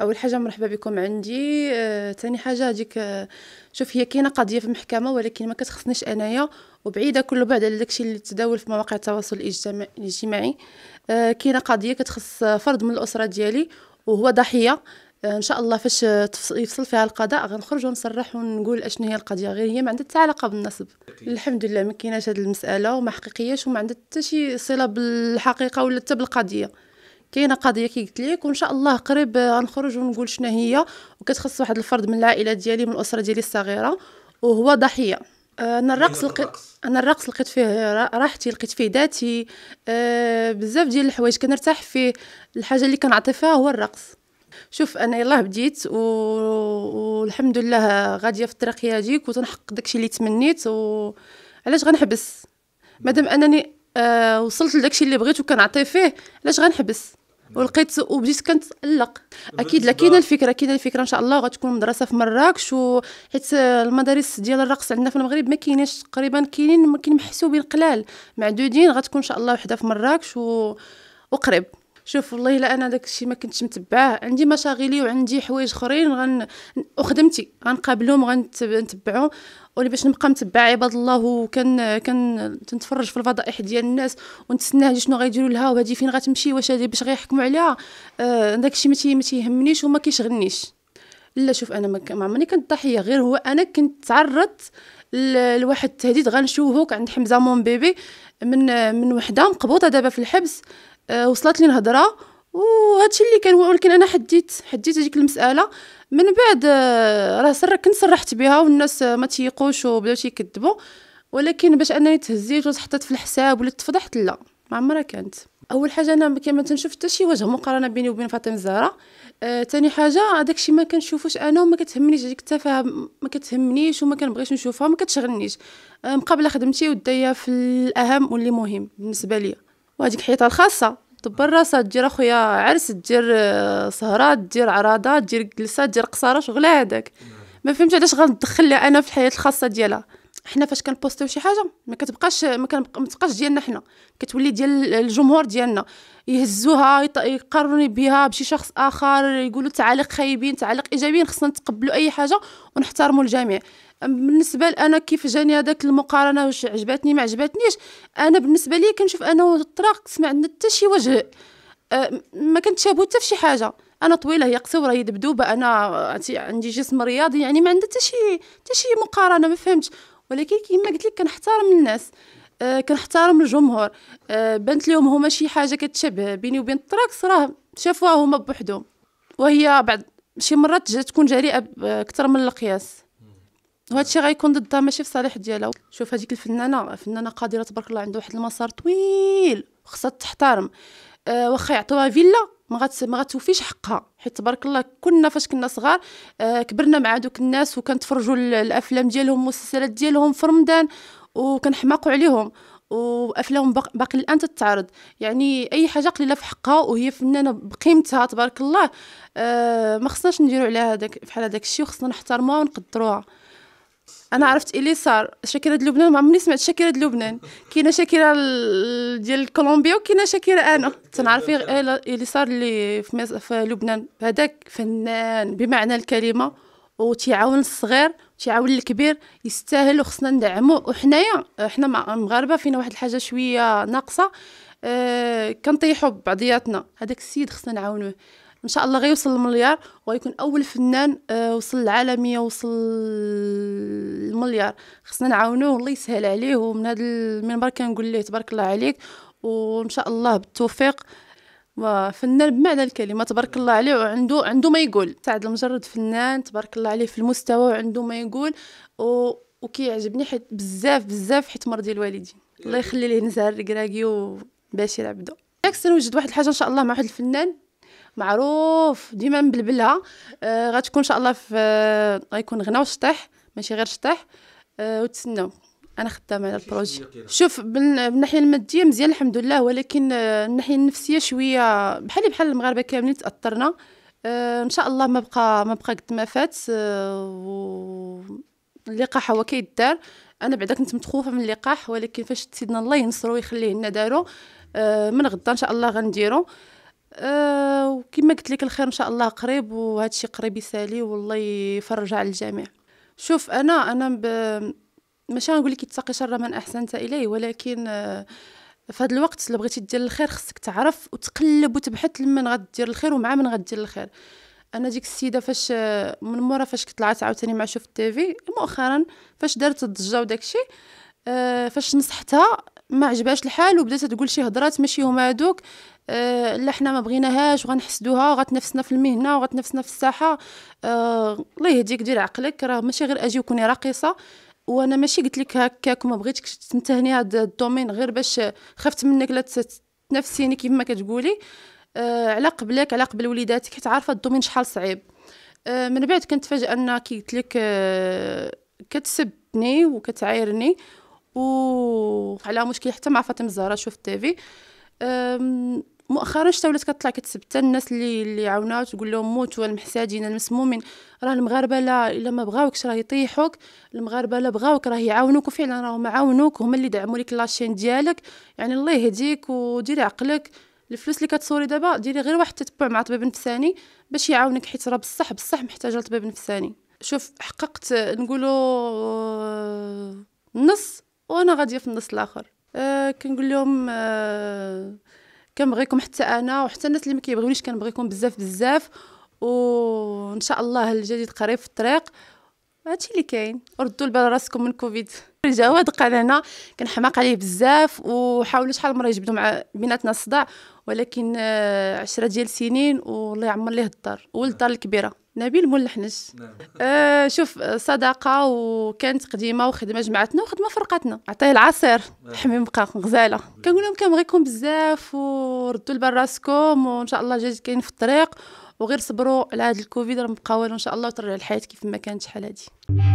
اول حاجه مرحبا بكم عندي ثاني آه، حاجه هذيك آه، شوف هي كاينه قضيه في المحكمه ولكن ما كتخصنيش انايا وبعيده كل بعد على داكشي اللي تداول في مواقع التواصل الاجتماعي آه، كاينه قضيه كتخص فرد من الاسره ديالي وهو ضحيه آه، ان شاء الله فاش يفصل فيها القضاء غنخرج ونصرح ونقول اشنو هي القضيه غير هي ما عندها حتى علاقه بالنصب الحمد لله ما كايناش هذه المساله وما حقيقياش وما عندها حتى شي صله بالحقيقه ولا حتى بالقضيه كاينه قضيه كي قلت لك وان شاء الله قريب غنخرج ونقول شنو هي وكتخص واحد الفرد من العائله ديالي من الاسره ديالي الصغيره وهو ضحيه آه، انا الرقص لقيت انا الرقص لقيت فيه راحتي لقيت فيه ذاتي آه، بزاف ديال الحوايج كنرتاح فيه الحاجه اللي كنعطي فيها هو الرقص شوف انا يلاه بديت و... والحمد لله غاديه في الطريق هذيك وتنحقق داكشي اللي تمنيت وعلاش غنحبس مادام انني آه وصلت لداكشي اللي بغيت وكنعطي فيه علاش غنحبس ولقيت وبديت كنتالق اكيد لا كاينه الفكره كاينه الفكره ان شاء الله غتكون مدرسه في مراكش وحيت المدارس ديال الرقص عندنا في المغرب ما كاينينش تقريبا كاينين كاين محسوبين قلال معدودين غتكون ان شاء الله وحده في مراكش و... وقريب شوف والله الا انا داك الشيء ما كنتش متبعاه عندي مشاغلي وعندي حوايج اخرين غن وخدمتي غنقابلهم غنتبعهم ولي باش نبقى متبعه عباد الله وكان كان تنتفرج في الفضائح ديال الناس ونتسنى هادي شنو غيديروا لها وهادي فين غتمشي واش هادي باش غيحكموا عليها آه داك الشيء ما تيهمنيش وما كيشغلنيش لا شوف انا ما عمرني كنت ضحيه غير هو انا كنت تعرضت لواحد التهديد غنشوهوك عند حمزه مون بيبي من من وحده مقبوطه دابا في الحبس آه، وصلت لي الهضره وهادشي اللي كان ولكن انا حديت حديت هذيك المساله من بعد آه، راه سر كنت صرحت بها والناس ما تيقوش وبداو تيكذبوا ولكن باش انني تهزيت وتحطيت في الحساب ولا تفضحت لا ما عمرها كانت اول حاجه انا كما تنشوف حتى شي وجه مقارنه بيني وبين فاطمه زهره ثاني آه حاجه هذاك الشيء ما كنشوفوش انا وما كتهمنيش هذيك التفاهه ما كتهمنيش وما كنبغيش نشوفها ما كتشغلنيش آه مقابله خدمتي ودايا في الاهم واللي مهم بالنسبه ليا وهذيك حيطه الخاصه دبر راسها دير اخويا عرس دير آه، سهرات دير عراضات دير جلسة دير قصاره شغل هذاك ما فهمتش علاش غندخل لها انا في الحياه الخاصه ديالها حنا فاش كنبوستيو شي حاجه ما كتبقاش ما كتبقاش ديالنا حنا كتولي ديال الجمهور ديالنا يهزوها يقارنوا بها بشي شخص اخر يقولوا تعاليق خايبين تعاليق ايجابيين خصنا نتقبلوا اي حاجه ونحترموا الجميع بالنسبه لانا كيف جاني هذاك المقارنه واش عجبتني ما عجبتنيش انا بالنسبه لي كنشوف انا والطراق ما عندنا حتى شي وجه أه ما شابو حتى شي حاجه انا طويله هي قصيره هي دبدوبه انا عندي جسم رياضي يعني ما عندها حتى شي حتى شي مقارنه ما فهمتش ولكن كيما قلت لك كنحترم الناس أه كنحترم الجمهور أه بانت لهم هما شي حاجه كتشبه بيني وبين الطراكس راه شافوها هما بوحدهم وهي بعد شي مرات تكون جريئه اكثر من القياس وهذا الشيء غيكون ضدها ماشي في صالح ديالها شوف هذيك الفنانه فنانه قادره تبارك الله عندها واحد المسار طويل خصها تحترم أه واخا يعطوها فيلا ما غت ما غتوفيش حقها حيت تبارك الله كنا فاش كنا صغار آه كبرنا مع دوك الناس وكنتفرجوا الافلام ديالهم المسلسلات ديالهم في رمضان وكنحماقوا عليهم وافلام باقي الان تتعرض يعني اي حاجه قليله في حقها وهي فنانه بقيمتها تبارك الله آه ما خصناش نديروا عليها هذاك بحال هذاك الشيء وخصنا نحترموها ونقدروها انا عرفت اللي صار شاكيره لبنان ما عمرني سمعت شاكيره لبنان كاينه شاكيره ديال كولومبيا وكاينه شاكيره انا تنعرف اللي صار اللي في, في لبنان هذاك فنان بمعنى الكلمه وتيعاون الصغير تيعاون الكبير يستاهل وخصنا ندعمو وحنايا حنا مغاربه فينا واحد الحاجه شويه ناقصه أه كنطيحوا بعضياتنا هذاك السيد خصنا نعاونوه ان شاء الله غيوصل للمليار وغيكون اول فنان آه، وصل للعالميه وصل للمليار خصنا نعاونوه والله يسهل عليه ومن هذا المنبر كنقول ليه تبارك الله عليك وان شاء الله بالتوفيق فنان بمعنى الكلمة تبارك الله عليه وعنده عنده ما يقول سعد المجرد فنان تبارك الله عليه في المستوى وعنده ما يقول و... وكيعجبني حيت بزاف بزاف حيت مرضي الوالدين الله يخلي ليه نزار الكراكي وباشير عبدو بالعكس سنوجد واحد الحاجه ان شاء الله مع واحد الفنان معروف ديما مبلبلها آه غتكون ان شاء الله في آه غيكون غنى وشطيح ماشي غير شطيح آه وتسناو انا خدامه على البروجي شوف من الناحيه الماديه مزيان الحمد لله ولكن آه، الناحيه النفسيه شويه بحالي بحال المغاربه كاملين تاثرنا آه ان شاء الله ما بقى ما بقى قد ما فات آه اللقاح هو كيدار انا بعدا كنت متخوفه من اللقاح ولكن فاش سيدنا الله ينصرو ويخليه لنا دارو آه من غدا ان شاء الله غنديرو أه وكما قلت لك الخير ان شاء الله قريب وهذا الشيء قريب يسالي والله يفرج على الجميع شوف انا انا ب... ماشي نقول لك اتقي شر من احسنت اليه ولكن آه، في هذا الوقت اللي بغيتي دير الخير خصك تعرف وتقلب وتبحث لمن غدير الخير ومع من غدير الخير انا ديك السيده فاش آه، من مورا فاش طلعت عاوتاني مع شوف التيفي مؤخرا فاش دارت الضجه وداكشي أه فاش نصحتها ما عجبهاش الحال وبدات تقول شي هضرات ماشي هما هادوك آه، لا حنا ما بغيناهاش وغنحسدوها وغتنافسنا في المهنه وغتنافسنا في الساحه آه، الله يهديك دير عقلك راه ماشي غير اجي وكوني راقصه وانا ماشي قلت لك هكاك وما بغيتكش تمتهني هذا الدومين غير باش خفت منك لا تنافسيني كما كتقولي آه على قبلك على قبل وليداتك حيت عارفه الدومين شحال صعيب آه من بعد كنتفاجئ ان كي قلت لك آه كتسبني وكتعايرني وعلى مشكل حتى مع فاطمه الزهراء شوف التيفي مؤخرا شتا ولات كطلع كتسب حتى الناس اللي اللي عاونات تقول لهم موتوا المحتاجين المسمومين راه المغاربه لا الا ما بغاوكش راه يطيحوك المغاربه لا بغاوك راه يعاونوك وفعلا راهم عاونوك هما اللي دعموا لك لاشين ديالك يعني الله يهديك وديري عقلك الفلوس اللي كتصوري دابا ديري غير واحد التتبع مع طبيب نفساني باش يعاونك حيت راه بصح بصح محتاجه لطبيب نفساني شوف حققت نقولوا نص وانا غاديه في النص الاخر أه كنقول لهم أه كنبغيكم حتى انا وحتى الناس اللي ما كيبغيونيش كنبغيكم بزاف بزاف وان شاء الله الجديد قريب في الطريق هادشي اللي كاين ردوا البال راسكم من كوفيد الجواد قال هنا كنحماق عليه بزاف وحاولوا شحال مره يجبدوا مع بيناتنا الصداع ولكن آه، عشرة ديال سنين والله يعمر ليه الدار والدار الكبيره نبيل مول الحنش نعم. آه شوف صداقه وكانت قديمه وخدمه جمعتنا وخدمه فرقتنا عطيه العصير نعم. حميم بقى غزاله نعم. كنقول لهم كنبغيكم بزاف وردوا لبال راسكم وان شاء الله جاج كاين في الطريق وغير صبروا على هذا الكوفيد راه مبقاو ان شاء الله وترجع الحياه كيف ما كانت شحال هذه